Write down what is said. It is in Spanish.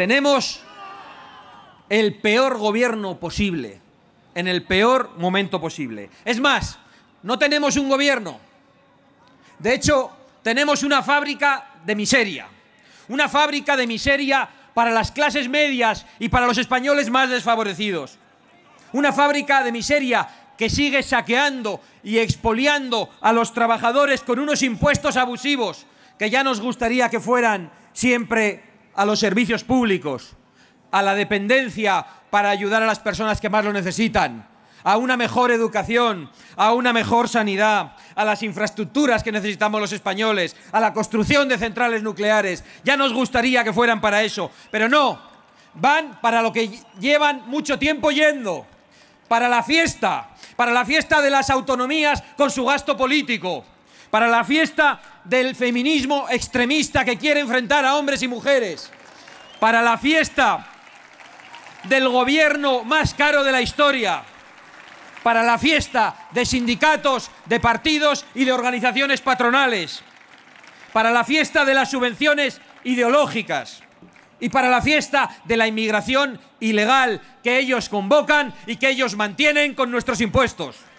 Tenemos el peor gobierno posible, en el peor momento posible. Es más, no tenemos un gobierno. De hecho, tenemos una fábrica de miseria. Una fábrica de miseria para las clases medias y para los españoles más desfavorecidos. Una fábrica de miseria que sigue saqueando y expoliando a los trabajadores con unos impuestos abusivos que ya nos gustaría que fueran siempre a los servicios públicos, a la dependencia para ayudar a las personas que más lo necesitan, a una mejor educación, a una mejor sanidad, a las infraestructuras que necesitamos los españoles, a la construcción de centrales nucleares. Ya nos gustaría que fueran para eso, pero no, van para lo que llevan mucho tiempo yendo, para la fiesta, para la fiesta de las autonomías con su gasto político para la fiesta del feminismo extremista que quiere enfrentar a hombres y mujeres, para la fiesta del gobierno más caro de la historia, para la fiesta de sindicatos, de partidos y de organizaciones patronales, para la fiesta de las subvenciones ideológicas y para la fiesta de la inmigración ilegal que ellos convocan y que ellos mantienen con nuestros impuestos.